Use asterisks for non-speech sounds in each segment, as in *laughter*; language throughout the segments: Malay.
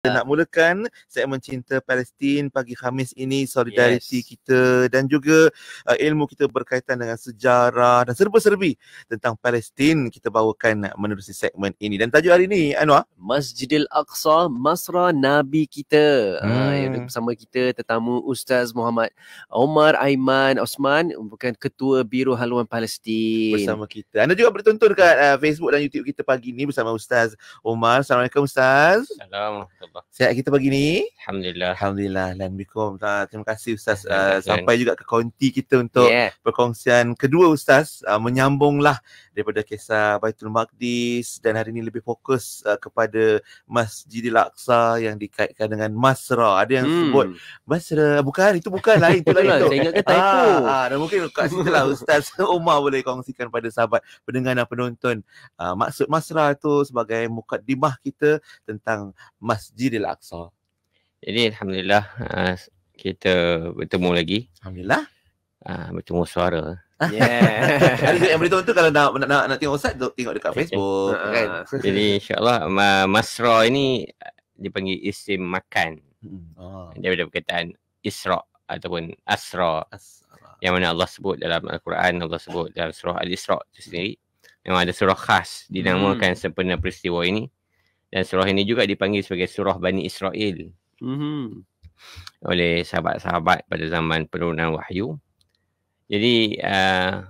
kita ah. nak mulakan segmen cinta Palestin pagi Khamis ini solidariti yes. kita dan juga uh, ilmu kita berkaitan dengan sejarah dan serba-serbi tentang Palestin kita bawakan menerusi segmen ini dan tajuk hari ini Anwar Masjidil Aqsa Masra Nabi kita ah, hmm. uh, bersama kita tetamu Ustaz Muhammad Omar Aiman Osman bukan ketua biro haluan Palestin bersama kita anda juga bertonton kat uh, Facebook dan YouTube kita pagi ini bersama Ustaz Omar Assalamualaikum Ustaz Assalamualaikum insyaAllah. Sihat kita pagi ni? Alhamdulillah. Alhamdulillah. Dan bikum. Terima kasih Ustaz. Uh, sampai juga ke konti kita untuk yeah. perkongsian kedua Ustaz. Uh, menyambunglah daripada kisah Baitul Maqdis dan hari ini lebih fokus uh, kepada Masjidil Aqsa yang dikaitkan dengan Masra. Ada yang hmm. sebut Masra. Bukan, itu bukan lah. Itu lah, lah. itu. Saya ingat ah, itu. Ah, dan mungkin kat situ lah, Ustaz Umar *laughs* boleh kongsikan pada sahabat pendengar dan penonton. Uh, maksud Masra itu sebagai mukaddimah kita tentang Masjid Masjidil Aqsa. Jadi alhamdulillah uh, kita bertemu lagi. Alhamdulillah. Uh, bertemu suara. Ah. Yeah. *laughs* Hari yang beritahu tu kalau nak nak nak, nak tengok Ustaz tengok dekat Facebook okay. Uh, kan. Jadi insyaallah Masra ini uh, dipanggil isim makan. Hmm. Oh. Daripada perkataan Isra ataupun Asra. Asra. Yang mana Allah sebut dalam Al-Quran, Allah sebut dalam surah Al-Isra itu sendiri. Memang ada surah khas dinamakan hmm. sempena peristiwa ini. Dan surah ini juga dipanggil sebagai surah Bani Israel. Mm-hmm. Oleh sahabat-sahabat pada zaman penurunan wahyu. Jadi uh,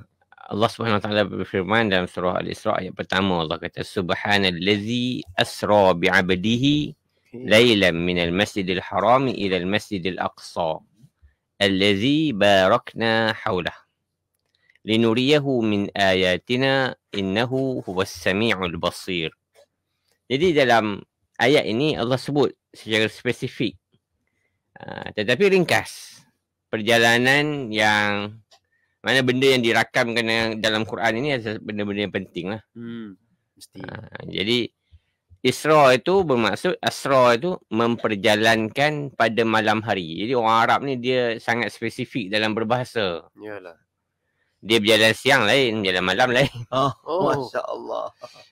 Allah Subhanahu Wa Taala berfirman dalam surah Al-Isra ayat pertama Allah kata subhanallazi asra bi'abdihi laylan minal masjidil haram ila al masjidil aqsa allazi barakna hawlah linuriyahu min ayatina innahu huwas samiul basir jadi dalam ayat ini Allah sebut secara spesifik uh, tetapi ringkas perjalanan yang mana benda yang dirakamkan dalam Quran ini adalah benda-benda yang penting lah. Hmm, mesti. Uh, jadi Isra itu bermaksud Asra itu memperjalankan pada malam hari. Jadi orang Arab ni dia sangat spesifik dalam berbahasa. Yalah dia berjalan siang lain, berjalan malam lain. *laughs* Oh, oh. Masya Allah.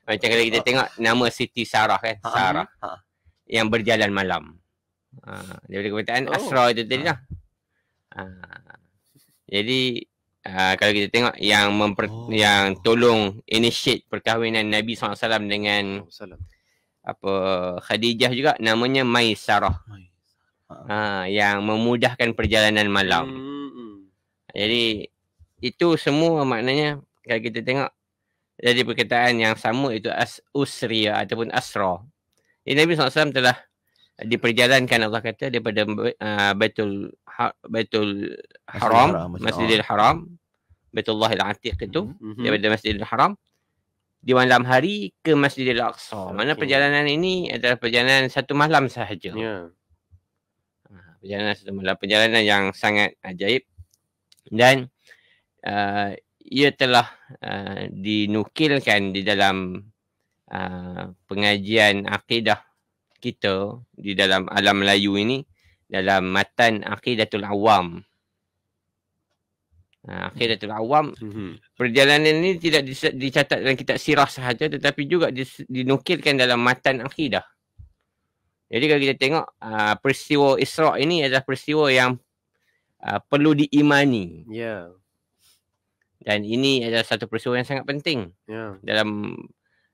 Macam kalau kita oh. tengok nama Siti Sarah kan, ha, Sarah. Ha. ha. Yang berjalan malam. Ha, daripada kebetulan oh. Asra itu tadi lah. Ha. Jadi, ha, kalau kita tengok yang memper, oh. yang tolong initiate perkahwinan Nabi SAW dengan apa Khadijah juga, namanya Maisarah. Ha. ha. yang memudahkan perjalanan malam. Hmm. Jadi, itu semua maknanya kalau kita tengok jadi perkataan yang sama itu as usriya ataupun asra. ini Nabi SAW telah diperjalankan Allah kata daripada uh, Baitul ha, Baitul Haram, Masjidil Haram, Baitullahil Atiq itu mm-hmm. daripada Masjidil Haram di malam hari ke Masjidil Aqsa. Okay. Mana perjalanan ini adalah perjalanan satu malam sahaja. Ya. Yeah. Perjalanan satu malam, perjalanan yang sangat ajaib dan Uh, ia telah uh, dinukilkan di dalam uh, pengajian akidah kita di dalam alam Melayu ini dalam matan Aqidatul Awam. Uh, Aqidatul Awam mm-hmm. perjalanan ini tidak dicatat dalam kitab sirah sahaja tetapi juga dinukilkan dalam matan akidah. Jadi kalau kita tengok uh, peristiwa Isra' ini adalah peristiwa yang uh, perlu diimani. Ya. Yeah. Dan ini adalah satu peristiwa yang sangat penting yeah. dalam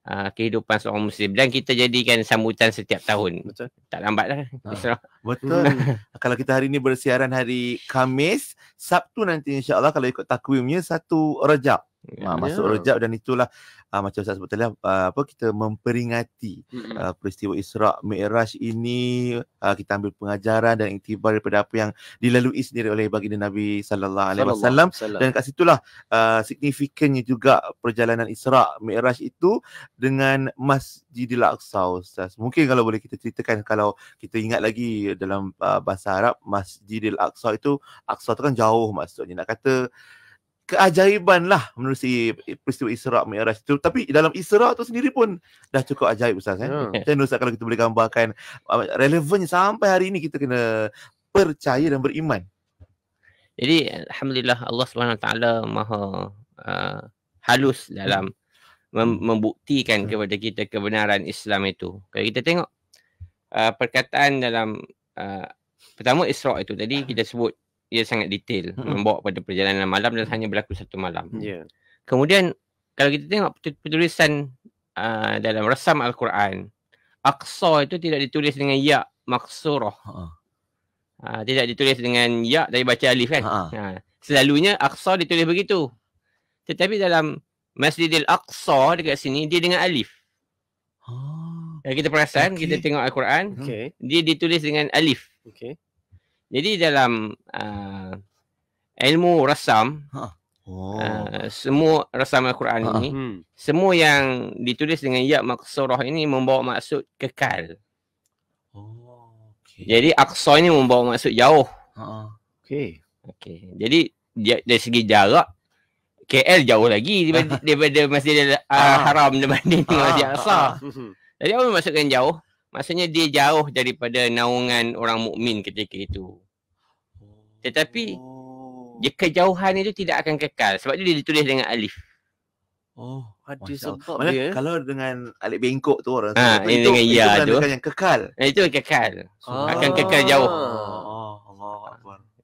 uh, kehidupan seorang Muslim. Dan kita jadikan sambutan setiap tahun. Betul. Tak lambatlah. Ha. Ah, betul. Hmm. *laughs* kalau kita hari ini bersiaran hari Kamis, Sabtu nanti insyaAllah kalau ikut takwimnya satu rejab. Ya, ha, masuk ya. rejab dan itulah uh, macam saya sebut tadi uh, apa kita memperingati hmm uh, peristiwa Isra Mi'raj ini uh, kita ambil pengajaran dan iktibar daripada apa yang dilalui sendiri oleh baginda Nabi sallallahu alaihi wasallam dan kat situlah uh, signifikannya juga perjalanan Isra Mi'raj itu dengan Masjidil Aqsa Ustaz. Mungkin kalau boleh kita ceritakan kalau kita ingat lagi dalam uh, bahasa Arab Masjidil Aqsa itu Aqsa itu kan jauh maksudnya nak kata keajaiban lah menerusi peristiwa Isra Mi'raj itu. Tapi dalam Isra tu sendiri pun dah cukup ajaib Ustaz. Kan? Macam Ustaz kalau kita boleh gambarkan uh, relevannya sampai hari ini kita kena percaya dan beriman. Jadi Alhamdulillah Allah SWT maha uh, halus dalam mem- membuktikan hmm. kepada kita kebenaran Islam itu. Kalau kita tengok uh, perkataan dalam uh, pertama Isra itu tadi hmm. kita sebut ia sangat detail hmm. membawa pada perjalanan malam dan hanya berlaku satu malam. Yeah. Kemudian kalau kita tengok penulisan uh, dalam rasam Al-Quran, Aqsa itu tidak ditulis dengan ya maksurah. Uh. Ha. Ah, uh, tidak ditulis dengan ya dari baca alif kan. Uh. Uh, selalunya Aqsa ditulis begitu. Tetapi dalam Masjidil Aqsa dekat sini dia dengan alif. Oh. kita perasan okay. kita tengok Al-Quran, okay. dia ditulis dengan alif. Okay. Jadi dalam uh, ilmu rasam, huh. Ha. oh. uh, semua rasam Al-Quran huh ha. ini, hmm. semua yang ditulis dengan ya maksurah ini membawa maksud kekal. Oh, Jadi aksa ini membawa maksud jauh. Ha. ha. okay. Okey. Jadi dari segi jarak KL jauh lagi *laughs* daripada, daripada Masjid Al-Haram daripada dengan Masjid Al-Aqsa. Jadi apa masukkan jauh? Maksudnya dia jauh daripada naungan orang mukmin ketika itu. Tetapi eh, oh. kejauhan itu tidak akan kekal sebab dia ditulis dengan alif. Oh, ada Masya sebab dia. Eh. kalau dengan alif bengkok tu orang ha, itu, itu, dengan itu, ya eh, itu yang kekal. Nah, itu kekal. Oh. Akan kekal jauh. Oh,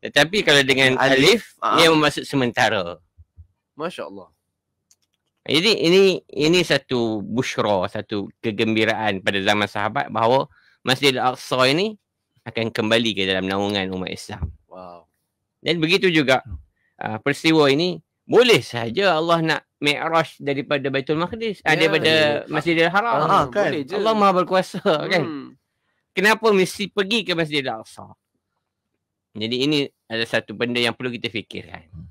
Tetapi kalau dengan alif, alif uh. Ah. ia memasuk sementara. Masya Allah. Jadi ini ini satu bushra, satu kegembiraan pada zaman sahabat bahawa Masjid Al-Aqsa ini akan kembali ke dalam naungan umat Islam. Wow. Dan begitu juga uh, peristiwa ini boleh saja Allah nak mi'raj daripada Baitul Maqdis, yeah, uh, ya, daripada Masjidil Haram. Ah, kan. Boleh je. Allah Maha berkuasa hmm. kan. Kenapa mesti pergi ke Masjidil Aqsa? Jadi ini ada satu benda yang perlu kita fikirkan. Hmm.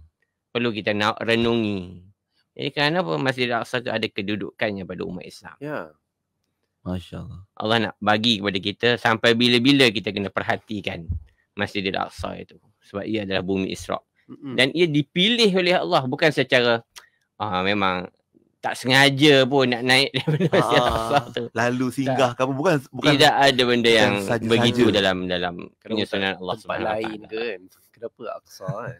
Perlu kita nak renungi. Ini kerana apa Masjidil Aqsa tu ada kedudukannya pada umat Islam? Ya. Yeah. Masya-Allah. Allah nak bagi kepada kita sampai bila-bila kita kena perhatikan Masjidil Aqsa itu sebab ia adalah bumi Israq. Dan ia dipilih oleh Allah bukan secara ah memang tak sengaja pun nak naik *laughs* daripada Masjid ah. Al-Aqsa tu. Lalu singgah kamu bukan bukan tidak ada benda yang begitu dalam dalam penyusunan Allah SWT. Wa Taala. Aqsa kan?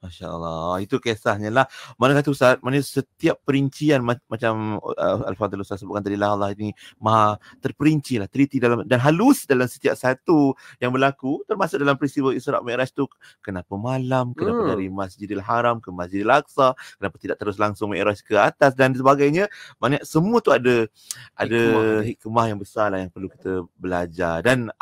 Masya Allah. Ah, itu kisahnya lah. Mana kata Ustaz, mana setiap perincian macam uh, Al-Fadhil Ustaz sebutkan tadi lah Allah ini maha terperinci lah, teliti dalam dan halus dalam setiap satu yang berlaku termasuk dalam peristiwa Isra' Mi'raj tu kenapa malam, kenapa hmm. dari Masjidil Haram ke Masjidil Aqsa, kenapa tidak terus langsung Mi'raj ke atas dan sebagainya. Mana semua tu ada ada hikmah, hikmah yang besar lah yang perlu kita belajar dan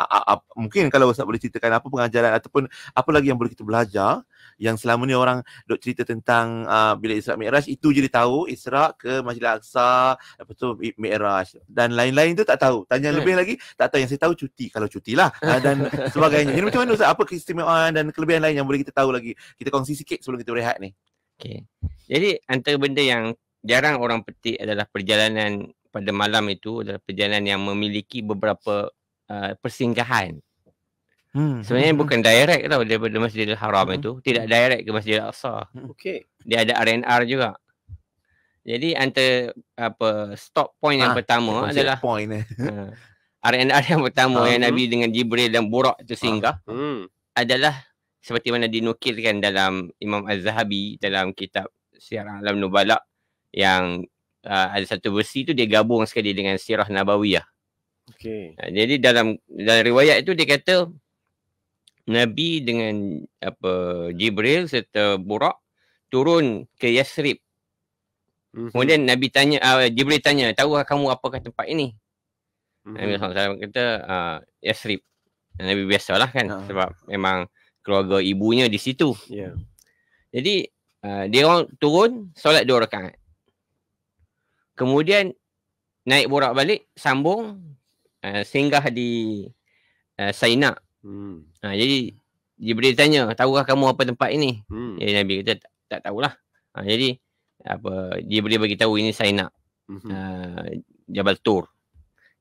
mungkin kalau Ustaz boleh ceritakan apa pengajaran ataupun apa lagi yang boleh kita belajar yang selama mana orang dok cerita tentang uh, ah, bila Isra Mi'raj itu je dia tahu Isra ke Masjid Al-Aqsa lepas tu Mi'raj dan lain-lain tu tak tahu tanya hmm. lebih lagi tak tahu yang saya tahu cuti kalau cutilah uh, ah, dan *laughs* sebagainya jadi macam mana Ustaz apa keistimewaan dan kelebihan lain yang boleh kita tahu lagi kita kongsi sikit sebelum kita berehat ni Okay. Jadi antara benda yang jarang orang petik adalah perjalanan pada malam itu adalah perjalanan yang memiliki beberapa uh, persinggahan. Hmm. Sebenarnya hmm. bukan direct tau daripada Masjidil Haram hmm. itu, tidak direct ke Masjidil Aqsa. Hmm. Okey. Dia ada R&R juga. Jadi antara apa stop point yang ah, pertama adalah point eh. R&R *laughs* hmm. yang pertama uh yang ah. Nabi dengan Jibril dan Burak itu ah. singgah. Hmm. Adalah seperti mana dinukilkan dalam Imam Az-Zahabi dalam kitab Siar Alam Nubala yang uh, ada satu versi itu dia gabung sekali dengan Sirah Nabawiyah. Okey. jadi dalam dalam riwayat itu dia kata Nabi dengan apa Jibril serta Burak turun ke Yasrib. hmm Kemudian Nabi tanya uh, Jibril tanya, "Tahukah kamu apa apakah tempat ini?" Mm-hmm. Nabi SAW kata uh, Yasrib. Nabi biasalah kan uh sebab memang keluarga ibunya di situ. Yeah. Jadi uh, dia orang turun solat dua rakaat. Kemudian naik borak balik sambung uh, singgah di uh, Sainak Hmm. Ha, jadi Jibril tanya, tahukah kamu apa tempat ini? Hmm. Jadi eh, Nabi kata, tak tahulah. Ha, jadi apa Jibril bagi tahu ini saya nak hmm. uh, Jabal Tur.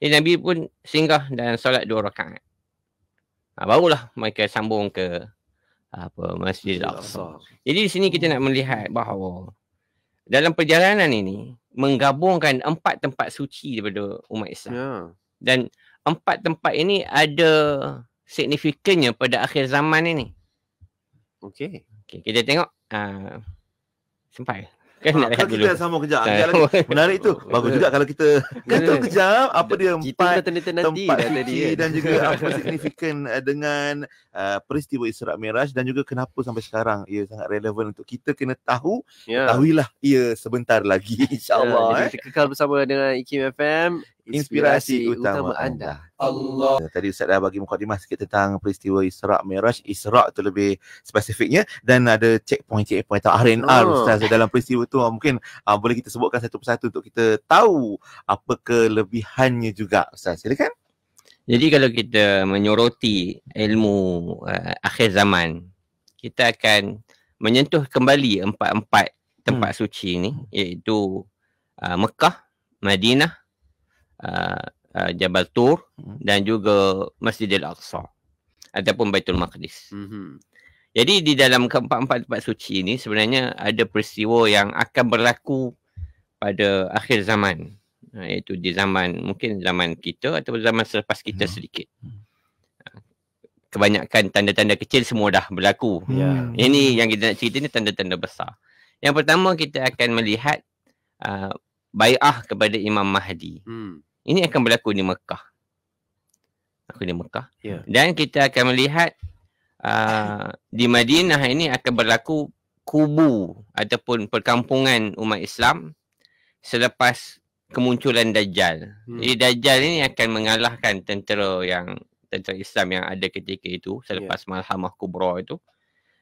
Jadi Nabi pun singgah dan solat dua rakaat. Ha, barulah mereka sambung ke apa Masjid Al-Aqsa. al Jadi di sini kita nak melihat bahawa dalam perjalanan ini menggabungkan empat tempat suci daripada umat Islam. Yeah. Dan empat tempat ini ada signifikannya pada akhir zaman ini. Okey. Okey, kita tengok. Uh, ah, sempai. Kan ah, kan kita dulu. sama kejap. Ah, lagi. Menarik tu. *laughs* Bagus juga kalau kita *laughs* kata kejap apa dia empat tempat nanti tadi kan. dan juga *laughs* apa signifikan eh, dengan uh, peristiwa Isra Miraj dan juga kenapa sampai sekarang ia sangat relevan untuk kita kena tahu. Yeah. Ya. Tahuilah ia sebentar lagi ya, insya-Allah. Yeah, eh. Kita kekal bersama dengan IKIM FM inspirasi, utama, utama anda. Allah. Ya, tadi Ustaz dah bagi mukadimah sikit tentang peristiwa Isra' Miraj. Isra' tu lebih spesifiknya dan ada checkpoint-checkpoint atau R&R ah, oh. Ustaz dalam peristiwa tu. Ah, mungkin uh, boleh kita sebutkan satu persatu untuk kita tahu apa kelebihannya juga Ustaz. Silakan. Jadi kalau kita menyoroti ilmu uh, akhir zaman, kita akan menyentuh kembali empat-empat tempat hmm. suci ni iaitu uh, Mekah, Madinah, Uh, uh, Jabal Tur hmm. dan juga Masjidil Aqsa ataupun Baitul Maqdis. Mm-hmm. Jadi di dalam keempat-empat tempat suci ini sebenarnya ada peristiwa yang akan berlaku pada akhir zaman. Ha, iaitu di zaman mungkin zaman kita atau zaman selepas kita mm-hmm. sedikit. Hmm. Ha, kebanyakan tanda-tanda kecil semua dah berlaku. Yeah. Hmm. Ini yang kita nak cerita ni tanda-tanda besar. Yang pertama kita akan melihat uh, bayah kepada Imam Mahdi. Mm ini akan berlaku di Mekah. Aku di Mekah. Yeah. Dan kita akan melihat uh, di Madinah ini akan berlaku kubu ataupun perkampungan umat Islam selepas kemunculan Dajjal. Hmm. Jadi Dajjal ini akan mengalahkan tentera yang tentera Islam yang ada ketika itu selepas yeah. Malhamah Kubra itu.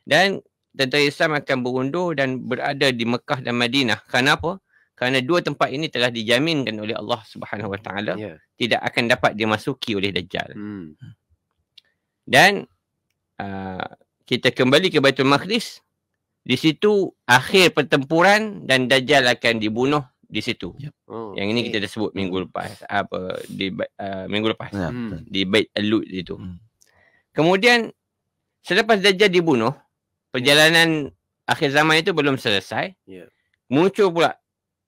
Dan tentera Islam akan berundur dan berada di Mekah dan Madinah. Kenapa? kerana dua tempat ini telah dijaminkan oleh Allah Subhanahu Wa Taala ya. tidak akan dapat dimasuki oleh dajjal. Hmm. Dan uh, kita kembali ke Baitul Maqdis. Di situ akhir pertempuran dan dajjal akan dibunuh di situ. Yep. Ya. Oh, Yang ini okay. kita dah sebut minggu lepas apa di uh, minggu lepas yep. Ya, hmm. di Bait al itu. Hmm. Kemudian selepas dajjal dibunuh, perjalanan yep. akhir zaman itu belum selesai. Yep. Muncul pula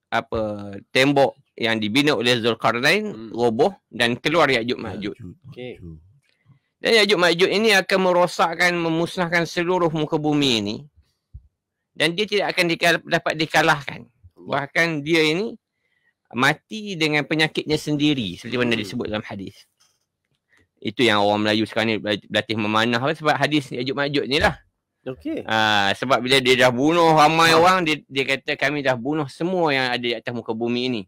apa tembok yang dibina oleh Zulkarnain hmm. roboh dan keluar Yajud Majud. Okey. Dan Yajud Majud ini akan merosakkan memusnahkan seluruh muka bumi ini dan dia tidak akan dikal- dapat dikalahkan. Bahkan dia ini mati dengan penyakitnya sendiri seperti mana hmm. disebut dalam hadis. Itu yang orang Melayu sekarang ni berlatih memanah lah sebab hadis Yajud Majud ni lah. Okay. Ha, ah, sebab bila dia dah bunuh ramai ha. orang, dia, dia kata kami dah bunuh semua yang ada di atas muka bumi ini.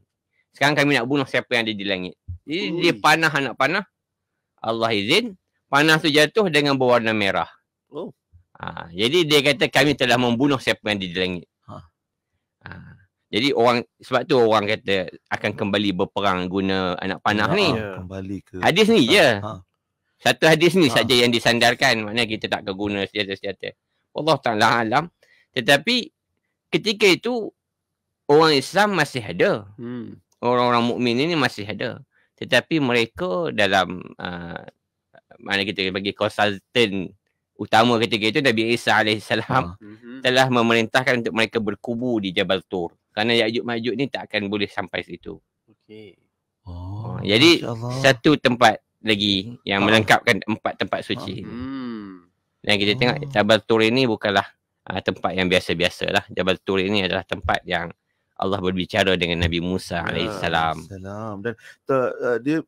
Sekarang kami nak bunuh siapa yang ada di langit. Jadi Ui. dia panah anak panah. Allah izin. Panah tu jatuh dengan berwarna merah. Oh. Ha, jadi dia kata kami telah membunuh siapa yang ada di langit. Ha. Ha. Jadi orang sebab tu orang kata akan kembali berperang guna anak panah ya, ni. Ya. Kembali ke. Hadis ni ha. je. Ha. Satu hadis ni ha. saja yang disandarkan. Maknanya kita tak guna senjata-senjata. Allah Ta'ala alam. Tetapi ketika itu orang Islam masih ada. Hmm. Orang-orang mukmin ini masih ada. Tetapi mereka dalam uh, mana kita bagi konsultan utama ketika itu Nabi Isa AS ah. hmm. telah memerintahkan untuk mereka berkubu di Jabal Tur. Kerana Ya'jud Ma'jud ni tak akan boleh sampai situ. Okay. Oh, jadi satu tempat lagi yang oh. melengkapkan empat tempat suci. Oh. Hmm. Dan kita tengok oh. Jabal Tur ini bukanlah uh, tempat yang biasa-biasa lah. Jabal Tur ini adalah tempat yang Allah berbicara dengan Nabi Musa ya, ah, alaihi salam. Salam. Dan ter, uh, eh, dia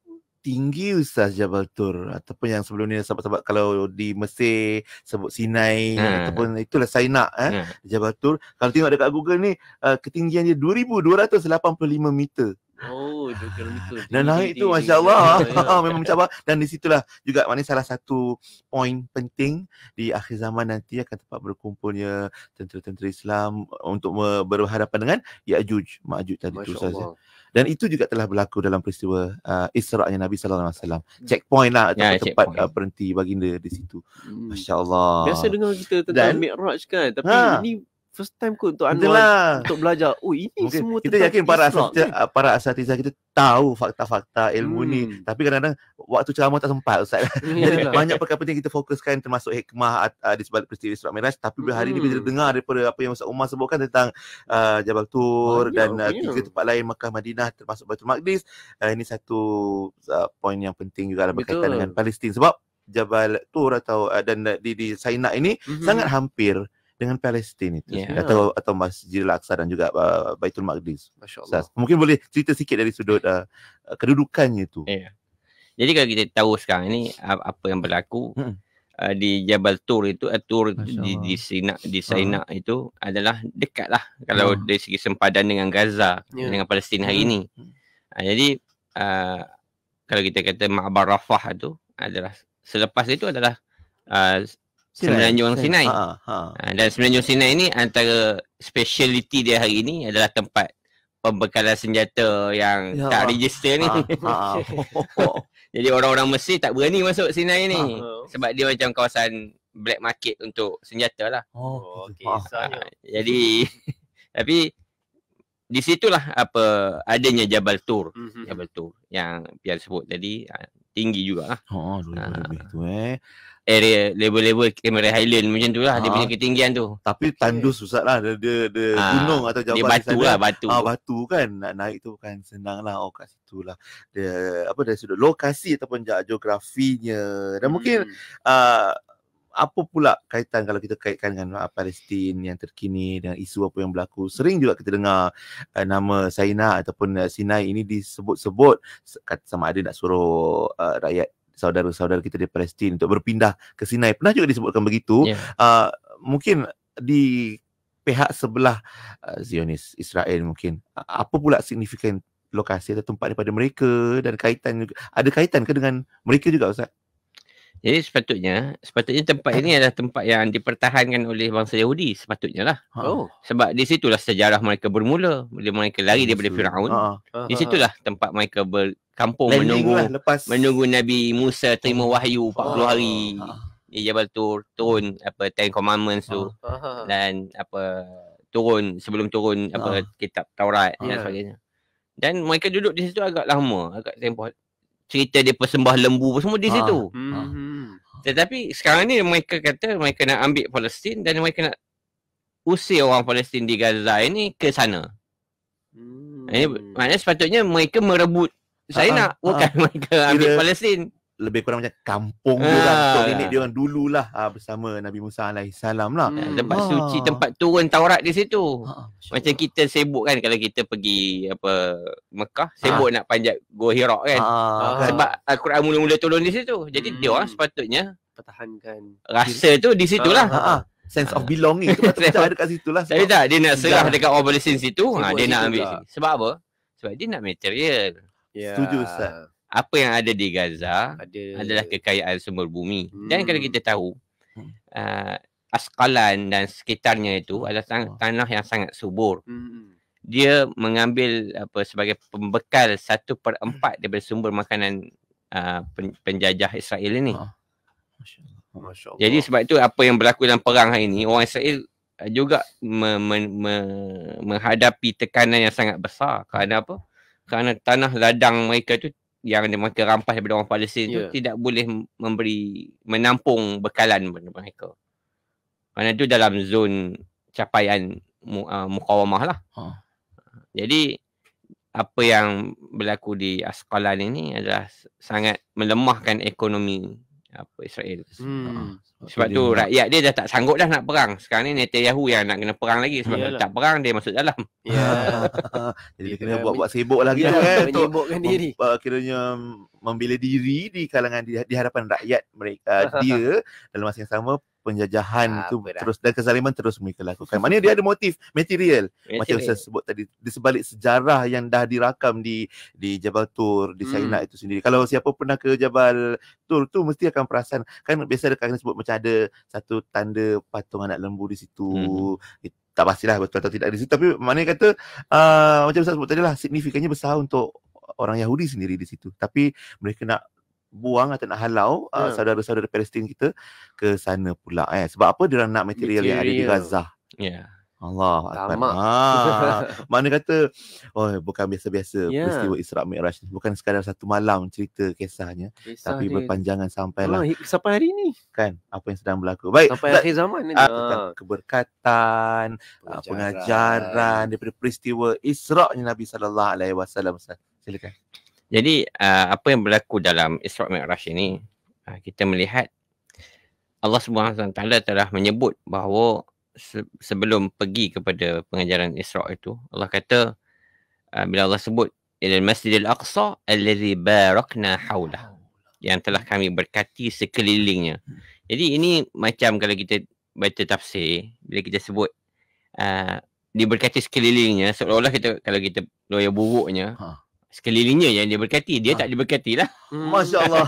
tinggi Ustaz Jabal Tur ataupun yang sebelum ni sahabat-sahabat kalau di Mesir sebut Sinai ha. ataupun itulah Sinai eh Jabal Tur kalau tengok dekat Google ni uh, ketinggian dia 2285 meter Oh, Dan naik tu Masya Allah *laughs* *laughs* Memang mencabar Dan di situlah Juga maknanya salah satu Poin penting Di akhir zaman nanti Akan tempat berkumpulnya Tentera-tentera Islam Untuk berhadapan dengan Ya'juj Ma'juj tadi tu ya. Allah. Dan itu juga telah berlaku dalam peristiwa uh, Isra'nya Nabi Sallallahu Alaihi Wasallam. Hmm. Checkpoint lah ya, tempat uh, berhenti baginda di situ. Hmm. Masya Allah. Biasa dengar kita tentang Dan, Mi'raj kan. Tapi ha. ini first time kot untuk Anwar lah. untuk belajar. Oh, ini Mungkin semua kita yakin para asatizah, para asatizah kita tahu fakta-fakta ilmu hmm. ni. Tapi kerana waktu ceramah tak sempat Ustaz. Yeah. *laughs* *laughs* Jadi banyak perkara penting kita fokuskan termasuk hikmah uh, di sebalik peristiwa Isra Miraj. Tapi hmm. hari ini bila dengar daripada apa yang Ustaz Umar sebutkan tentang uh, Jabal Tur oh, dan yeah, tiga yeah. tempat lain Mekah, Madinah termasuk Batu Maqdis. Uh, ini satu uh, poin yang penting juga dalam berkaitan dengan Palestin sebab Jabal Tur atau uh, dan di, di Sinai ini mm-hmm. sangat hampir dengan Palestin itu yeah. atau atau Masjidil Aqsa dan juga uh, Baitul Maqdis. Masya-Allah. Mungkin boleh cerita sikit dari sudut uh, uh kedudukannya itu. Ya. Yeah. Jadi kalau kita tahu sekarang ini apa yang berlaku hmm. uh, di Jabal Tur itu atur uh, itu di di Sinak di ah. Sinak hmm. itu adalah dekatlah kalau hmm. dari segi sempadan dengan Gaza yeah. dengan Palestin hari hmm. ini. Uh, jadi uh, kalau kita kata Ma'bar Rafah itu adalah selepas itu adalah uh, Semenanjung Sinai. Ha, ha, ha. Dan Semenanjung Sinai ni antara speciality dia hari ni adalah tempat pembekalan senjata yang ya. tak register ni. Ha, ha. *laughs* *laughs* Jadi orang-orang Mesir tak berani masuk Sinai ni. Ha. Sebab dia macam kawasan black market untuk senjata lah. Oh, oh okay. Ha. ha. Jadi, *laughs* tapi di situlah apa adanya Jabal Tur. Mm-hmm. Jabal Tur yang Pian sebut tadi. Ha, tinggi juga, lah. oh, lebih, ha. lebih tu eh. Area eh, level-level kamera Highland macam tu lah ha. dia ah. punya ketinggian tu. Tapi okay. susah lah. Dia, dia, dia ha. gunung atau jawapan. Dia batu lah, batu. Ha, batu kan. Nak naik tu bukan senang lah. Oh kat situ lah. Dia, apa dari sudut lokasi ataupun geografinya. Dan hmm. mungkin uh, apa pula kaitan kalau kita kaitkan dengan uh, Palestin yang terkini dengan isu apa yang berlaku sering juga kita dengar uh, nama Saina ataupun uh, Sinai ini disebut-sebut sama ada nak suruh uh, rakyat saudara-saudara kita di Palestin untuk berpindah ke Sinai pernah juga disebutkan begitu yeah. Ya. uh, mungkin di pihak sebelah uh, Zionis Israel mungkin uh, apa pula signifikan lokasi atau tempat daripada mereka dan kaitan juga ada kaitan ke dengan mereka juga ustaz jadi sepatutnya, sepatutnya tempat ini adalah tempat yang dipertahankan oleh bangsa Yahudi. Sepatutnya lah. Ha. Oh. Sebab di situlah sejarah mereka bermula. Bila mereka lari daripada Fir'aun. Uh, uh, di situlah tempat mereka berkampung Landing menunggu lah, lepas... menunggu Nabi Musa terima wahyu 40 uh, hari. Di Jabal Tur, turun apa, Ten Commandments tu. Uh, uh, dan apa turun, sebelum turun uh, apa kitab Taurat uh, dan sebagainya. Dan mereka duduk di situ agak lama, agak tempoh cerita dia persembah lembu semua di situ. Hmm, ha. Hmm. Tetapi sekarang ni mereka kata mereka nak ambil Palestin dan mereka nak usir orang Palestin di Gaza ini ke sana. Hmm. Ini maknanya sepatutnya mereka merebut. Saya ha, nak ah, bukan ha, *laughs* mereka ambil Palestin. Lebih kurang macam kampung ha, dia lah. Ha. Dia dululah ha, bersama Nabi Musa AS lah. Ha, tempat ha. suci, tempat turun Taurat di situ. Ha, macam kita sibuk kan kalau kita pergi apa Mekah. Sibuk ha. nak panjat Gua kan. Ha, ha. Sebab kan. Al-Quran mula-mula turun di situ. Jadi hmm. dia orang sepatutnya pertahankan rasa tu di situlah ha, ha. sense ha. of belonging tu patut *laughs* ada kat situlah tapi tak dia nak serah dekat orang boleh sense situ ha, dia nak ambil sini. sebab apa sebab dia nak material yeah. setuju ustaz apa yang ada di Gaza ada... adalah kekayaan sumber bumi hmm. dan kalau hmm. kita tahu uh, hmm. askalan dan sekitarnya itu hmm. adalah tan- tanah yang sangat subur hmm dia mengambil apa sebagai pembekal satu per empat daripada sumber makanan uh, penjajah Israel ini. Oh. Jadi sebab itu apa yang berlaku dalam perang hari ini, orang Israel eh, juga me- me- me- menghadapi tekanan yang sangat besar. Kerana apa? Kerana tanah ladang mereka itu yang mereka rampas daripada orang Palestin itu yeah. tidak boleh memberi menampung bekalan kepada mereka. Kerana itu dalam zon capaian mu- uh, ah, mukawamah lah. Huh. Ha. Jadi apa yang berlaku di Askalan ini adalah sangat melemahkan ekonomi apa Israel. Hmm. Ah. Sebab okay, tu dia rakyat dia dah tak sanggup dah nak perang. Sekarang ni Netanyahu yang nak kena perang lagi sebab tak perang dia masuk dalam. Ya. *laughs* Jadi dia kena buat-buat sibuk lagi lah ya, kan. Menyibukkan diri. uh, kiranya membela diri di kalangan di, di hadapan rakyat mereka *laughs* dia dalam masa yang sama penjajahan ah, tu apalah. terus dan kezaliman terus mereka lakukan. *laughs* Maknanya dia ada motif material, material. macam saya sebut tadi di sebalik sejarah yang dah dirakam di di Jabal Tur di hmm. Sinai itu sendiri. Kalau siapa pernah ke Jabal Tur tu mesti akan perasan kan biasa dekat kena sebut macam ada satu tanda patung anak lembu di situ. Hmm. It, tak pastilah betul atau tidak di situ tapi mana kata uh, macam saya sebut tadi lah signifikannya besar untuk orang Yahudi sendiri di situ. Tapi mereka nak buang atau nak halau yeah. uh, ya. saudara-saudara Palestin kita ke sana pula eh sebab apa dia nak material, material yang ada di Gaza ya yeah. Allah akbar. Ha. Mana kata oh bukan biasa-biasa yeah. peristiwa Isra Mikraj bukan sekadar satu malam cerita kisahnya Kisah tapi dia. berpanjangan sampailah oh, sampai hari ini kan apa yang sedang berlaku. Baik sampai tak, akhir zaman ni ha. keberkatan pengajaran. pengajaran daripada peristiwa Israq Nabi sallallahu alaihi wasallam silakan. Jadi uh, apa yang berlaku dalam Isra Mi'raj ini uh, kita melihat Allah subhanahu wa taala telah menyebut bahawa se- sebelum pergi kepada pengajaran Isra itu Allah kata uh, bila Allah sebut ilal masjidil aqsa allazi barakna haulah yang telah kami berkati sekelilingnya. Jadi ini macam kalau kita baca tafsir bila kita sebut uh, diberkati sekelilingnya seolah-olah kita kalau kita loya buruknya ha sekelilingnya yang dia berkati. Dia ha. tak diberkati lah. Hmm. Masya Allah.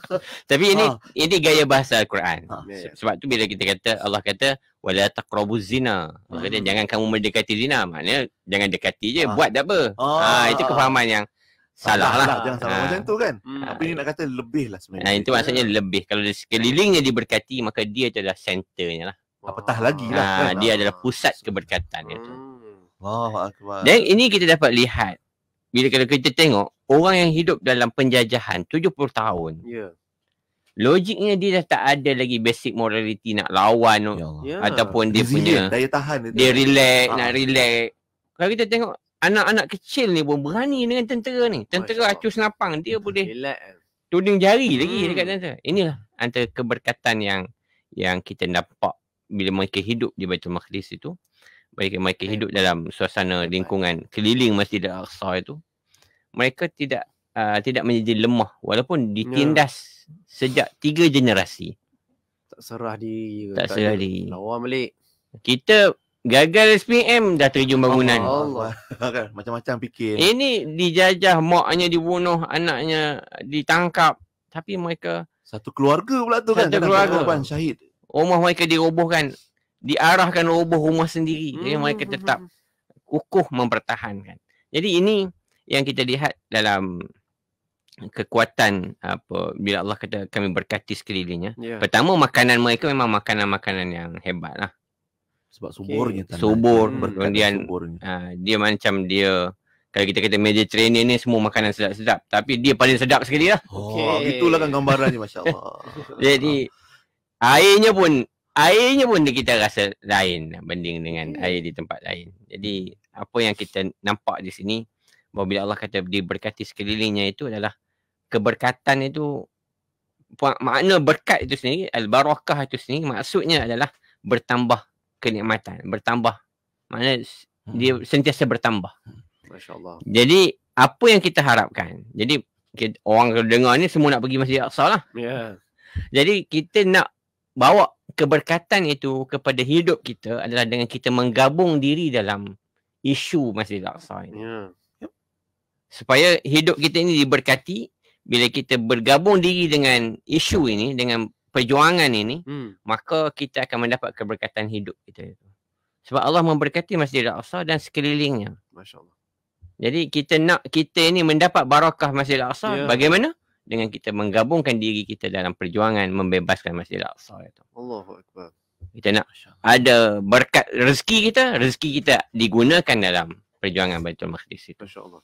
*laughs* Tapi ini ha. ini gaya bahasa Al-Quran. Ha. Ya, ya. Sebab tu bila kita kata, Allah kata, wala taqrabu zina. Allah kata, hmm. jangan kamu mendekati zina. Maknanya, jangan dekati je. Ha. Buat tak apa. Ha. Ha. Itu kefahaman yang salah lah. Jangan salah ha. macam tu kan. Hmm. Ha. Apa ini nak kata, lebih lah sebenarnya. Ha. Itu maksudnya ya. lebih. Kalau dia sekelilingnya diberkati, maka dia tu adalah senternya lah. Apatah lagi lah. Ha. Kan? Dia adalah pusat ah. keberkatan. Hmm. Allah Akbar. Dan ini kita dapat lihat bila kalau kita tengok orang yang hidup dalam penjajahan 70 tahun. Ya. Yeah. Logiknya dia dah tak ada lagi basic morality nak lawan yeah. Ya ya. ataupun dia Resilient, punya daya tahan dia. Dia relax, ha. nak relax. Kalau kita tengok anak-anak kecil ni pun berani dengan tentera ni. Tentera Masya acu senapang dia Masya ah, boleh relax. Tuding jari hmm. lagi dekat tentera. Inilah antara keberkatan yang yang kita nampak bila mereka hidup di Baitul Maqdis itu mereka mereka hidup dalam suasana lingkungan keliling masjid al-aqsa itu mereka tidak uh, tidak menjadi lemah walaupun ditindas yeah. sejak tiga generasi tak serah di. Ya. tak, tak serah di. lawa balik kita gagal SPM dah terjun bangunan Allah, Allah. *laughs* Kan, macam-macam fikir ini dijajah maknya dibunuh anaknya ditangkap tapi mereka satu keluarga pula tu satu kan satu keluarga pun syahid rumah mereka dirobohkan diarahkan roboh rumah sendiri jadi hmm. mereka hmm, tetap hmm, hmm. kukuh mempertahankan jadi ini yang kita lihat dalam kekuatan apa bila Allah kata kami berkati sekelilingnya yeah. pertama makanan mereka memang makanan-makanan yang hebat lah sebab suburnya okay. subur hmm. kemudian suburnya. Uh, dia macam dia kalau kita kata meja training ni semua makanan sedap-sedap tapi dia paling sedap sekali lah okay. oh, itulah kan gambarannya masya Allah *laughs* jadi airnya pun airnya pun kita rasa lain banding dengan hmm. air di tempat lain. Jadi apa yang kita nampak di sini bahawa bila Allah kata diberkati sekelilingnya itu adalah keberkatan itu makna berkat itu sendiri al-barakah itu sendiri maksudnya adalah bertambah kenikmatan, bertambah makna hmm. dia sentiasa bertambah. Hmm. masya Jadi apa yang kita harapkan? Jadi orang dengar ni semua nak pergi Masjid Al-Aqsa lah. Yeah. Jadi kita nak bawa keberkatan itu kepada hidup kita adalah dengan kita menggabung diri dalam isu Masjid Al-Aqsa ini. Ya. Supaya hidup kita ini diberkati bila kita bergabung diri dengan isu ini, dengan perjuangan ini, hmm. maka kita akan mendapat keberkatan hidup kita itu. Sebab Allah memberkati Masjid Al-Aqsa dan sekelilingnya. Masya Allah. Jadi kita nak kita ini mendapat barakah Masjid Al-Aqsa yeah. bagaimana? dengan kita menggabungkan diri kita dalam perjuangan membebaskan Masjid Al-Aqsa itu. Oh, ya Allahu Akbar. Kita nak ada berkat rezeki kita, rezeki kita digunakan dalam perjuangan Baitul Maqdis itu. Masya-Allah.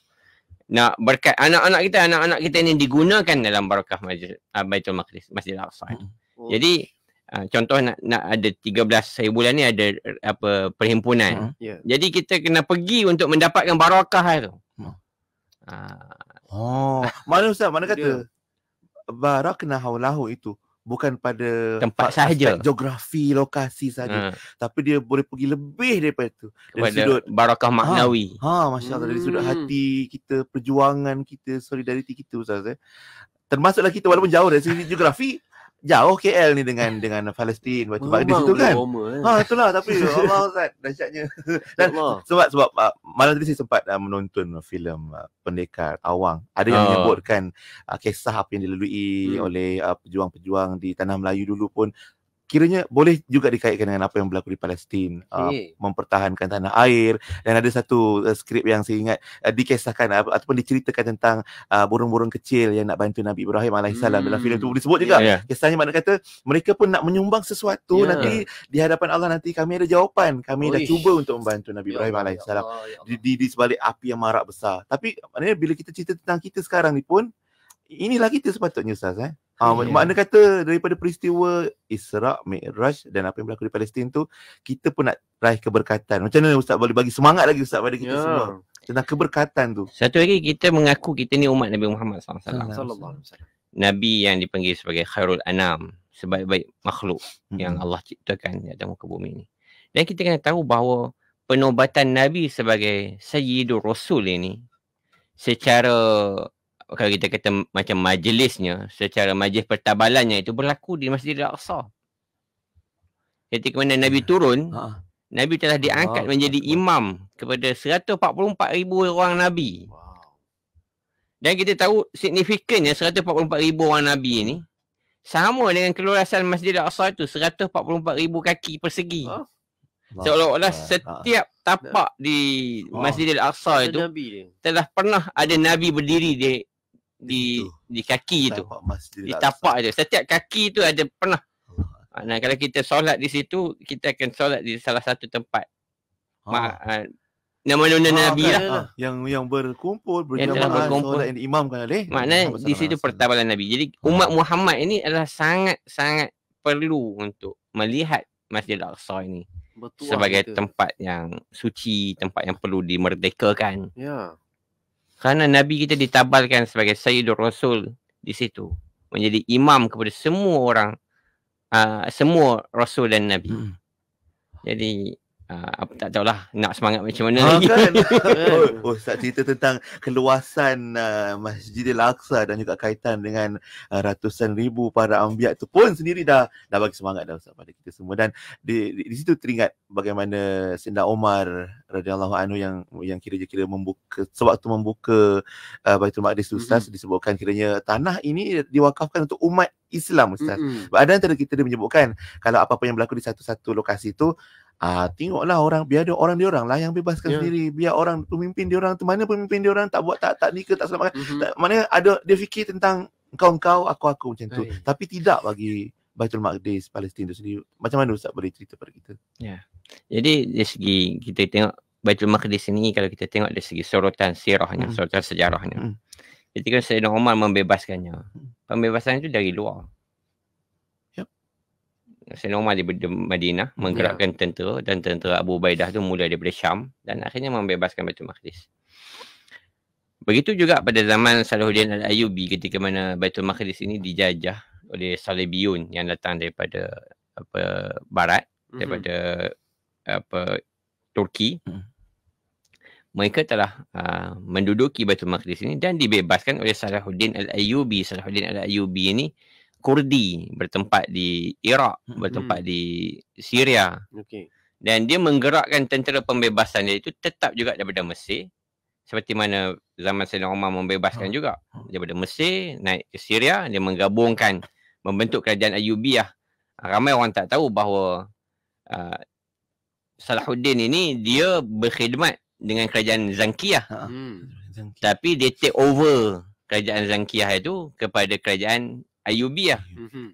Nak berkat anak-anak kita, anak-anak kita ini digunakan dalam barakah majlis, uh, ah, Baitul Maqdis, Masjid Al-Aqsa. Hmm. Oh. Jadi uh, contoh nak, nak ada 13 bulan ni ada apa perhimpunan. Hmm. Yeah. Jadi kita kena pergi untuk mendapatkan barakah itu. Hmm. Uh, Oh, mana Ustaz? Mana kata? Dia, barakna haulahu itu bukan pada tempat saja, geografi lokasi saja hmm. tapi dia boleh pergi lebih daripada itu dari Kepada sudut barakah ha. maknawi ha, ha masyaallah hmm. dari sudut hmm. hati kita perjuangan kita solidariti kita ustaz eh termasuklah kita walaupun jauh dari sisi geografi jauh KL ni dengan dengan Palestin waktu di situ kan. Eh. Ha eh. ah, itulah tapi *laughs* Allah Ustaz dahsyatnya. *laughs* Dan Allah. sebab sebab uh, malam tadi saya sempat uh, menonton filem uh, Pendekar Awang. Ada yang uh. menyebutkan uh, kisah apa yang dilalui hmm. oleh uh, pejuang-pejuang di tanah Melayu dulu pun kiranya boleh juga dikaitkan dengan apa yang berlaku di Palestin uh, ah, okay. mempertahankan tanah air dan ada satu uh, skrip yang saya ingat uh, dikisahkan uh, ataupun diceritakan tentang uh, burung-burung kecil yang nak bantu Nabi Ibrahim alaihissalam hmm. dalam filem itu disebut ya, juga yeah, yeah. kisahnya mana kata mereka pun nak menyumbang sesuatu yeah. nanti di hadapan Allah nanti kami ada jawapan kami Uish. dah cuba untuk membantu Nabi ya Ibrahim ya Allah, alaihissalam ya ya Di, di di sebalik api yang marak besar tapi maknanya bila kita cerita tentang kita sekarang ni pun inilah kita sepatutnya ustaz eh Ha, yeah. Makna kata daripada peristiwa isra Mi'raj dan apa yang berlaku di Palestin tu Kita pun nak raih keberkatan Macam mana Ustaz boleh bagi semangat lagi Ustaz pada kita yeah. semua Tentang keberkatan tu Satu lagi kita mengaku kita ni umat Nabi Muhammad SAW Nabi yang dipanggil sebagai Khairul Anam Sebaik-baik makhluk hmm. yang Allah ciptakan di atas muka bumi ni Dan kita kena tahu bahawa penobatan Nabi sebagai Sayyidul Rasul ini Secara kalau kita kata macam majlisnya, secara majlis pertabalannya itu berlaku di Masjid Al-Aqsa. Ketika mana Nabi turun, ha. Nabi telah diangkat ha. menjadi imam kepada 144 ribu orang Nabi. Dan kita tahu signifikannya 144 ribu orang Nabi ini sama dengan keluasan Masjid Al-Aqsa itu 144 ribu kaki persegi. Ha. Seolah-olah setiap tapak di Masjidil aqsa itu telah pernah ada Nabi berdiri di di di kaki tu. Di tapak dia. Setiap kaki tu ada pernah. Nah, kalau kita solat di situ, kita akan solat di salah satu tempat. Ah. Mak, ah, nama nama ah, Nabi lah. Yang yang berkumpul, berjamaah, berkumpul. solat yang diimamkan oleh. Lah, Maknanya di situ pertabalan Nabi. Jadi umat Muhammad ini adalah sangat-sangat perlu untuk melihat Masjid Al-Aqsa ini. Betul lah sebagai tempat yang suci, tempat yang perlu dimerdekakan. Ya. Kerana Nabi kita ditabalkan sebagai Sayyidul Rasul di situ. Menjadi imam kepada semua orang. Uh, semua Rasul dan Nabi. Hmm. Jadi uh, tak tahulah nak semangat macam mana ha, lagi. Kan? *laughs* oh, oh saya cerita tentang keluasan uh, ah, Masjidil Aqsa dan juga kaitan dengan uh, ratusan ribu para ambiat tu pun sendiri dah dah bagi semangat dah Ustaz kita semua dan di, di, di situ teringat bagaimana Senda Omar radhiyallahu anhu yang yang kira-kira kira membuka sewaktu membuka uh, Baitul Maqdis Ustaz mm-hmm. disebutkan kiranya tanah ini diwakafkan untuk umat Islam Ustaz. Mm-hmm. Ada antara kita dia menyebutkan kalau apa-apa yang berlaku di satu-satu lokasi itu Ah tengoklah orang biar dia orang dia orang lah yang bebaskan yeah. sendiri. Biar orang pemimpin dia orang mana pemimpin dia orang tak buat tak tak ni tak selamatkan. Mm-hmm. Mana ada dia fikir tentang kau kau aku aku macam tu. Hey. Tapi tidak bagi Baitul Maqdis Palestin tu sendiri. Macam mana ustaz boleh cerita pada kita? Ya. Yeah. Jadi dari segi kita tengok Baitul Maqdis ni kalau kita tengok dari segi sorotan sirahnya, mm. sorotan sejarahnya. Mm. Ketika Sayyidina Umar membebaskannya. Hmm. Pembebasan itu dari luar. Sayyidina Umar di Madinah ya. menggerakkan yeah. tentera dan tentera Abu Ubaidah tu mula daripada Syam dan akhirnya membebaskan Baitul Maqdis. Begitu juga pada zaman Salahuddin Al-Ayubi ketika mana Baitul Maqdis ini dijajah oleh Salibiyun yang datang daripada apa barat mm-hmm. daripada apa Turki. Mm. Mereka telah uh, menduduki Baitul Maqdis ini dan dibebaskan oleh Salahuddin Al-Ayubi. Salahuddin Al-Ayubi ini Kurdi bertempat di Iraq, hmm. bertempat di Syria. Okey. Dan dia menggerakkan tentera pembebasan dia itu tetap juga daripada Mesir. Seperti mana zaman Sayyidina Umar membebaskan hmm. juga hmm. daripada Mesir naik ke Syria, dia menggabungkan membentuk kerajaan Ayubiah. Ah, ramai orang tak tahu bahawa uh, Salahuddin ini dia berkhidmat dengan kerajaan Zankiyah. Ha. Hmm. Tapi dia take over kerajaan Zankiyah itu kepada kerajaan IUB lah. Mm-hmm.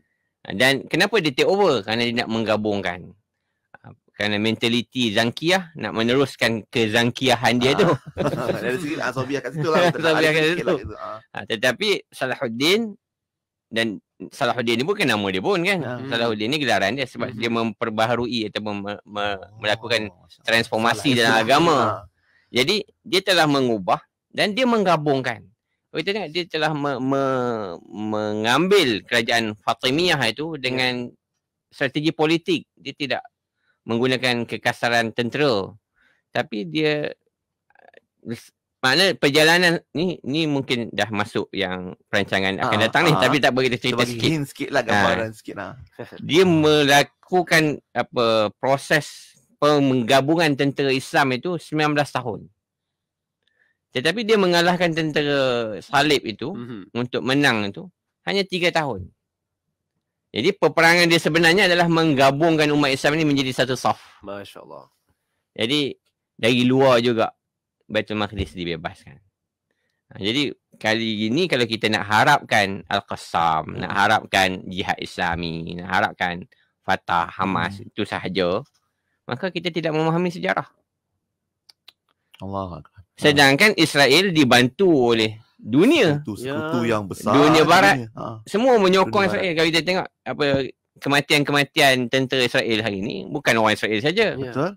Dan kenapa dia take over? Kerana dia nak menggabungkan. Ha, kerana mentaliti Zankiah nak meneruskan kezankiahan dia ah. tu. *laughs* Dari segi Asobiah kat situ lah. Asobiah kat lah situ. Ah. Ha, tetapi Salahuddin dan Salahuddin ni bukan nama dia pun kan. Ah. Hmm. Salahuddin ni gelaran dia sebab hmm. dia memperbaharui atau mem- me- oh, melakukan oh, transformasi Salah dalam agama. Lah. Jadi dia telah mengubah dan dia menggabungkan. Oh, kita tengok dia telah me- me- mengambil kerajaan Fatimiyah itu dengan strategi politik. Dia tidak menggunakan kekasaran tentera. Tapi dia mana perjalanan ni ni mungkin dah masuk yang perancangan akan ha, datang ni ha, tapi tak bagi cerita bagi sikit. Hint sikit lah ah. gambaran ha. sikit lah. *laughs* Dia melakukan apa proses penggabungan tentera Islam itu 19 tahun. Tetapi dia mengalahkan tentera salib itu mm-hmm. untuk menang itu hanya tiga tahun. Jadi peperangan dia sebenarnya adalah menggabungkan umat Islam ini menjadi satu saf. Masya Allah. Jadi dari luar juga Baitul Maqdis dibebaskan. Ha, jadi kali ini kalau kita nak harapkan Al-Qassam, hmm. nak harapkan Jihad Islami, nak harapkan Fatah, Hamas hmm. itu sahaja, maka kita tidak memahami sejarah. Allah Akbar. Sedangkan Israel dibantu oleh dunia. Itu sekutu ya. yang besar. Dunia barat. Ha. Semua menyokong dunia Israel. Kalau kita tengok apa kematian-kematian tentera Israel hari ini bukan orang Israel saja. Ya. Betul.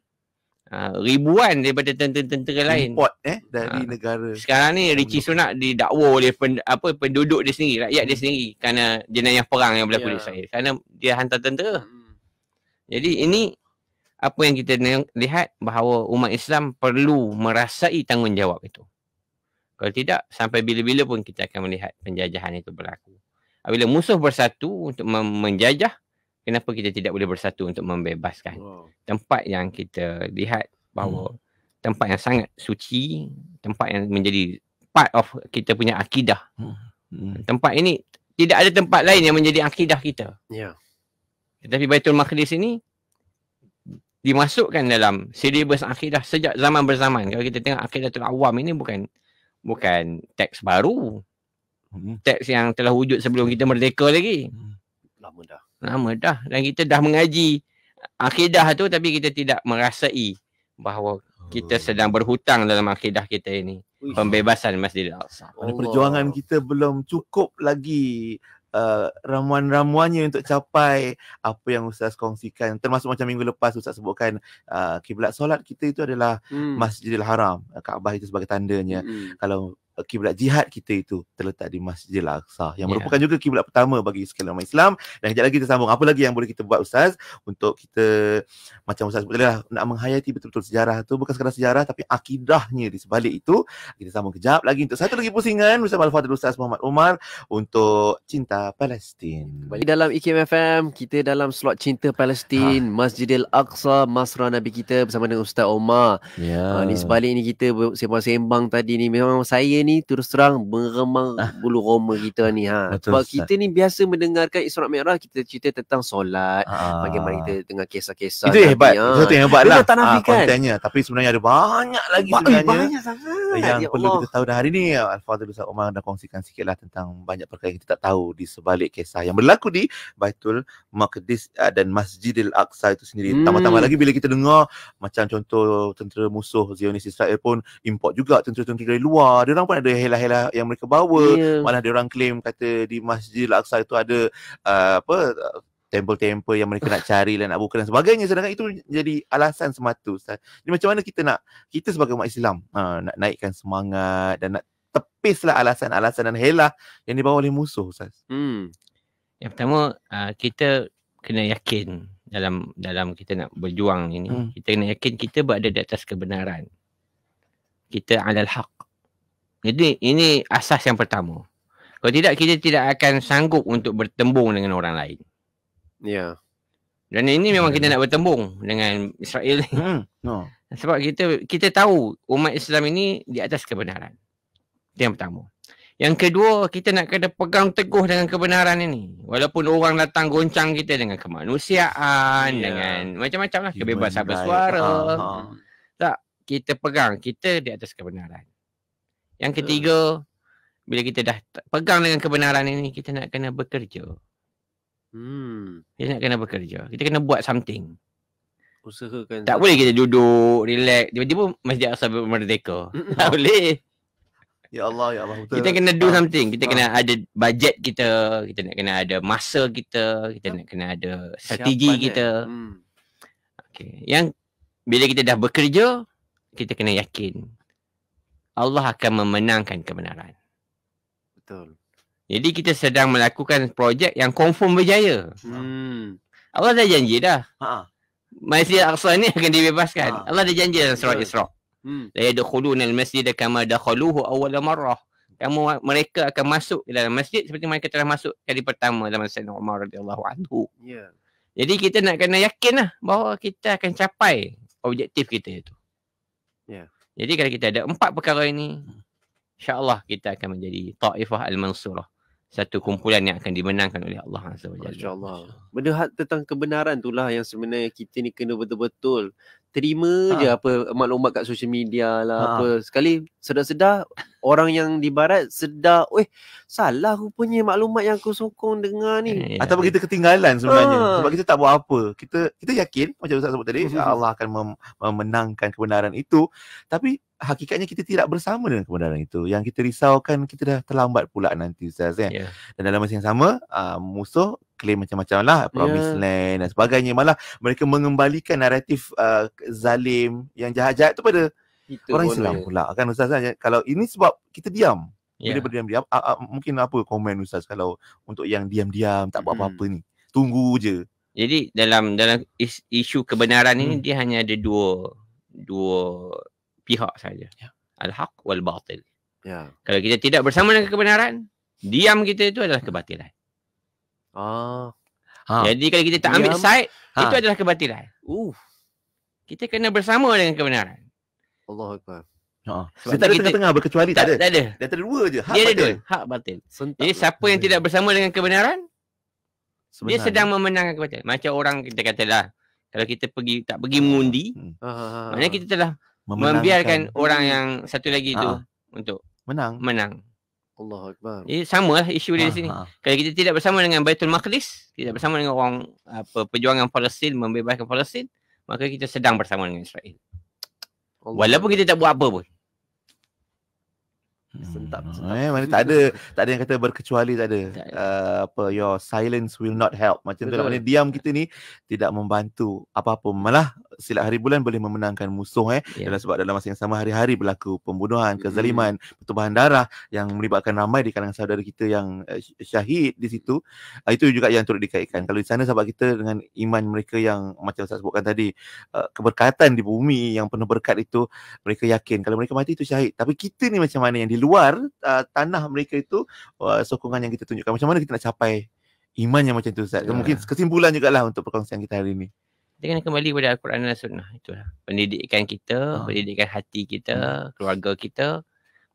Ha, ribuan daripada tentera-tentera lain. Import eh dari ha. negara. Sekarang ni Richie hmm. Sunak didakwa oleh pen, apa penduduk dia sendiri, rakyat hmm. dia sendiri kerana jenayah perang yang berlaku ya. di Israel. Kerana dia hantar tentera. Hmm. Jadi ini apa yang kita lihat bahawa umat Islam perlu merasai tanggungjawab itu. Kalau tidak, sampai bila-bila pun kita akan melihat penjajahan itu berlaku. Bila musuh bersatu untuk menjajah, kenapa kita tidak boleh bersatu untuk membebaskan wow. tempat yang kita lihat bahawa hmm. tempat yang sangat suci, tempat yang menjadi part of kita punya akidah. Hmm. hmm. Tempat ini tidak ada tempat lain yang menjadi akidah kita. Yeah. Tetapi Baitul Maqdis ini dimasukkan dalam syllabus akidah sejak zaman berzaman. Kalau kita tengok akidatul awam ini bukan bukan teks baru. Hmm. Teks yang telah wujud sebelum kita merdeka lagi. Hmm. Lama dah. Lama dah dan kita dah mengaji akidah tu tapi kita tidak merasai bahawa kita oh. sedang berhutang dalam akidah kita ini. Pembebasan Masjid Al-Aqsa. Perjuangan kita belum cukup lagi Eh, ramuan-ramuannya untuk capai apa yang Ustaz kongsikan termasuk macam minggu lepas Ustaz sebutkan eh, kiblat solat kita itu adalah hmm. Masjidil Haram eh, Kaabah itu sebagai tandanya hmm. kalau Eh, kiblat jihad kita itu terletak di Masjidil Aqsa yang yeah. merupakan juga kiblat pertama bagi sekalian umat Islam dan kejap lagi kita sambung apa lagi yang boleh kita buat ustaz untuk kita macam ustaz sebut lah nak menghayati betul-betul sejarah tu bukan sekadar sejarah tapi akidahnya di sebalik itu kita sambung kejap lagi untuk satu lagi pusingan bersama Al-Fatul Ustaz Muhammad Umar untuk Cinta Palestin. Balik dalam IKMFM e kita dalam slot Cinta Palestin ha. Ah. Masjidil Aqsa Masra Nabi kita bersama dengan Ustaz Omar. Yeah. Ya. Ha, di sebalik ini kita sembang-sembang tadi ni memang saya ni terus terang meremang ah. bulu roma kita ni ha. Betul, Sebab Ustaz. kita ni biasa mendengarkan Isra Mi'raj kita cerita tentang solat, ha. bagaimana kita dengan kisah-kisah. Itu hebat. Ha. Itu yang hebatlah. Ha, ah, kan? kontennya tapi sebenarnya ada banyak lagi ba- eh, sebenarnya. Banyak sangat. Yang ya perlu kita tahu dah hari ni Al-Fadhil Ustaz Omar dah kongsikan sikitlah tentang banyak perkara yang kita tak tahu di sebalik kisah yang berlaku di Baitul Maqdis eh, dan Masjidil Aqsa itu sendiri. Hmm. Tambah-tambah lagi bila kita dengar macam contoh tentera musuh Zionis Israel pun import juga tentera-tentera dari luar. Dia orang pun ada helah-helah yang mereka bawa yeah. Ya. mana ada orang claim kata di Masjid Al-Aqsa itu ada uh, apa temple-temple yang mereka nak *sighs* cari dan lah, nak buka dan sebagainya sedangkan itu jadi alasan semata ustaz. Jadi macam mana kita nak kita sebagai umat Islam uh, nak naikkan semangat dan nak tepislah alasan-alasan dan helah yang dibawa oleh musuh ustaz. Hmm. Yang pertama uh, kita kena yakin dalam dalam kita nak berjuang ini. Hmm. Kita kena yakin kita berada di atas kebenaran. Kita alal haq. Jadi ini asas yang pertama. Kalau tidak kita tidak akan sanggup untuk bertembung dengan orang lain. Ya. Yeah. Dan ini memang kita ya. nak bertembung dengan Israel. Hmm. No. Sebab kita kita tahu umat Islam ini di atas kebenaran. Itu yang pertama. Yang kedua, kita nak kena pegang teguh dengan kebenaran ini. Walaupun orang datang goncang kita dengan kemanusiaan, yeah. dengan macam-macam lah. Kebebasan bersuara. Uh-huh. Tak, kita pegang. Kita di atas kebenaran. Yang ketiga, yeah. bila kita dah pegang dengan kebenaran ini, kita nak kena bekerja. Hmm. Kita nak kena bekerja. Kita kena buat something. Usahakan. Tak boleh kita duduk, relax. Tiba-tiba masjid asal merdeka. mm *laughs* *laughs* Tak boleh. Ya Allah, ya Allah. Kita kena do ah. something. Kita ah. kena ada budget kita. Kita nak kena ada masa kita. Kita ah. nak kena ada strategi Siapa kita. Hmm. Okay. Yang bila kita dah bekerja, kita kena yakin. Allah akan memenangkan kebenaran. Betul. Jadi kita sedang melakukan projek yang confirm berjaya. Hmm. Allah dah janji dah. Ha. Masjid Al-Aqsa ni akan dibebaskan. Ha. Allah dah janji dalam surah Isra. Hmm. Ya dakhulun al-masjid kama dakhaluhu awwal marrah. Kamu mereka akan masuk ke dalam masjid seperti mereka telah masuk kali pertama dalam masa Umar radhiyallahu anhu. Ya. Jadi kita nak kena yakinlah bahawa kita akan capai objektif kita itu. Ya. Jadi kalau kita ada empat perkara ini, insya-Allah kita akan menjadi Taifah Al-Mansurah satu kumpulan yang akan dimenangkan oleh Allah Azza wa Jalla. Masya-Allah. Benda tentang kebenaran itulah yang sebenarnya kita ni kena betul-betul terima ha. je apa maklumat kat social media lah ha. apa sekali sedar-sedar orang yang di barat sedar weh salah rupanya maklumat yang aku sokong dengar ni eh, ya, kita ketinggalan sebenarnya ha. sebab kita tak buat apa kita kita yakin macam ustaz sebut tadi hmm, hmm, hmm. Allah akan memenangkan kebenaran itu tapi hakikatnya kita tidak bersama dengan kebenaran itu. Yang kita risaukan kita dah terlambat pula nanti Ustaz. Yeah. Ya. Dan dalam masa yang sama uh, musuh claim macam-macam lah ya. promise yeah. land dan sebagainya. Malah mereka mengembalikan naratif uh, zalim yang jahat-jahat tu pada itu orang Islam pula. Kan Ustaz eh? kalau ini sebab kita diam. Ya. Bila berdiam-diam uh, uh, mungkin apa komen Ustaz kalau untuk yang diam-diam tak buat hmm. apa-apa ni. Tunggu je. Jadi dalam dalam isu kebenaran ini hmm. dia hanya ada dua dua pihak saja. Ya. Al-haq wal batil. Ya. Kalau kita tidak bersama dengan kebenaran, diam kita itu adalah kebatilan. Ah. Ha. Jadi kalau kita tak ambil side, ha. itu adalah kebatilan. Uh. Kita kena bersama dengan kebenaran. Allah akbar. Ha. ha. Sebab kita tengah berkecuali tak, tak ada. Tak ada. dua je. Hak dia batil. Hak batin. Sentak Jadi siapa yang tidak bersama dengan kebenaran? Sebenarnya. Dia sedang memenangkan kebatilan. Macam orang kita katalah kalau kita pergi tak pergi mengundi, hmm. Ha, ha, maknanya kita telah membiarkan orang hmm. yang satu lagi ha. tu untuk menang. Menang. Allahu akbar. Ini eh, samalah isu dia ha. di sini. Ha. Kalau kita tidak bersama dengan Baitul Maqdis, tidak bersama dengan orang apa perjuangan Palestin membebaskan Palestin, maka kita sedang bersama dengan Israel. Allah. Walaupun kita tak buat apa pun. Sentap, hmm. sentap. Eh, mana tak ada tak ada yang kata berkecuali tak ada. Uh, apa your silence will not help. Macam tu lah. Mana diam kita ni tidak membantu apa-apa. Malah Silat hari bulan boleh memenangkan musuh eh yeah. Ya. dan sebab dalam masa yang sama hari-hari berlaku pembunuhan kezaliman mm. pertumpahan darah yang melibatkan ramai di kalangan saudara kita yang uh, syahid di situ uh, itu juga yang turut dikaitkan kalau di sana sahabat kita dengan iman mereka yang macam saya sebutkan tadi uh, keberkatan di bumi yang penuh berkat itu mereka yakin kalau mereka mati itu syahid tapi kita ni macam mana yang di luar uh, tanah mereka itu uh, sokongan yang kita tunjukkan macam mana kita nak capai iman yang macam tu Ustaz yeah. mungkin kesimpulan jugalah untuk perkongsian kita hari ini kita kena kembali kepada Al-Quran dan Sunnah. Itulah. Pendidikan kita, ha. pendidikan hati kita, hmm. keluarga kita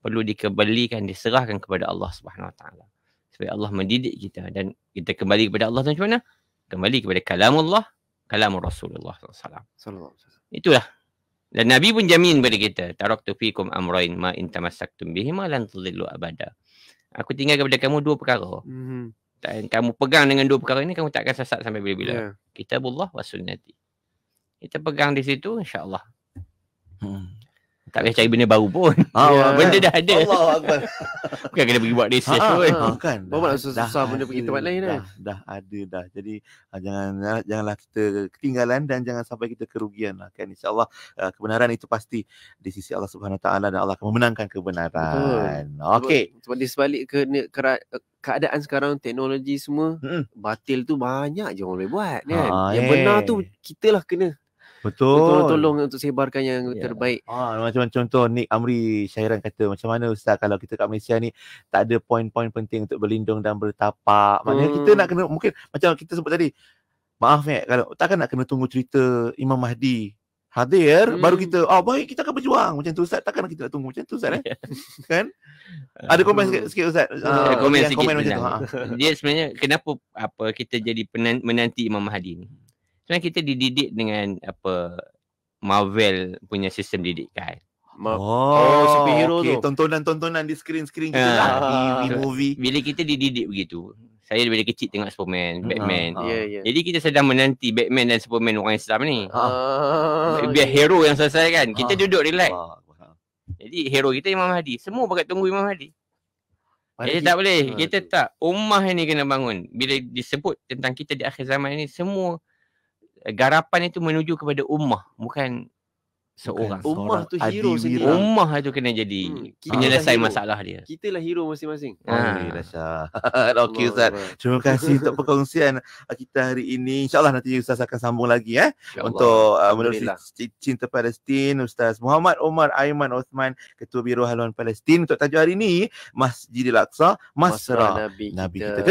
perlu dikebelikan, diserahkan kepada Allah Subhanahu Wa Taala. Supaya Allah mendidik kita dan kita kembali kepada Allah macam mana? Kembali kepada kalam Allah, kalam Rasulullah SAW. Salam. Itulah. Dan Nabi pun jamin kepada kita. Taraktu fikum amrain ma intamassaktum bihima lan abada. Aku tinggal kepada kamu dua perkara. Mm-hmm dan kamu pegang dengan dua perkara ini kamu tak akan sesat sampai bila-bila. Yeah. Kitabullah wasunnati. Kita pegang di situ insya-Allah. Hmm. Tak payah cari benda baru pun. Ha, *laughs* ya, benda kan. dah ada. Allah Akbar. *laughs* Bukan kena pergi buat research ha, ha, tu Ha, kan. Bawa nak susah-susah benda pergi tempat lain dah, dah. Dah ada dah. Jadi ah, jangan ah, janganlah kita ketinggalan dan jangan sampai kita kerugian lah kan. InsyaAllah kebenaran itu pasti di sisi Allah Subhanahu Taala dan Allah akan memenangkan kebenaran. Betul. Okay. Sebab di sebalik ke, ke keadaan sekarang teknologi semua hmm. batil tu banyak je orang boleh buat kan ha, yang benar tu kita lah kena Betul. Tolong-tolong untuk sebarkan yang yeah. terbaik. Ah, macam contoh Nick Amri Syairan kata macam mana ustaz kalau kita kat Malaysia ni tak ada poin-poin penting untuk berlindung dan bertapak. Maknanya hmm. kita nak kena mungkin macam kita sebut tadi. Maaf eh kalau takkan nak kena tunggu cerita Imam Mahdi hadir hmm. baru kita oh baik kita akan berjuang macam tu ustaz takkan kita nak tunggu macam tu ustaz eh *laughs* kan ada komen sikit, sikit ustaz ada uh, eh, ah, komen sikit macam tu ha. dia sebenarnya kenapa apa kita jadi menanti imam mahdi ni sebenarnya kita dididik dengan apa Marvel punya sistem didikan. Oh, oh superhero okay. tu. Tontonan-tontonan di screen-screen kita uh, lah. Uh, movie. Bila kita dididik begitu, saya bila kecil tengok Superman, ah. Batman. Uh, ya, Yeah, yeah. Jadi kita sedang menanti Batman dan Superman orang Islam ni. Uh, Biar yeah. hero yang selesai kan. Kita uh. duduk relax. Uh. Jadi hero kita Imam Hadi. Semua pakai tunggu Imam Hadi. Jadi kita, tak boleh. Kita tak. Ummah ni kena bangun. Bila disebut tentang kita di akhir zaman ni, semua garapan itu menuju kepada ummah bukan seorang ummah tu hero Adi sendiri ummah itu kena jadi hmm. Ah. penyelesaian masalah dia Kita lah hero masing-masing ha okey *laughs* ustaz terima kasih untuk perkongsian kita hari ini insyaallah nanti ustaz akan sambung lagi eh untuk uh, menerusi cinta Palestin ustaz Muhammad Omar Aiman Osman ketua biro haluan Palestin untuk tajuk hari ini Masjidil Aqsa Masra, Masra Nabi, Nabi kita, kita.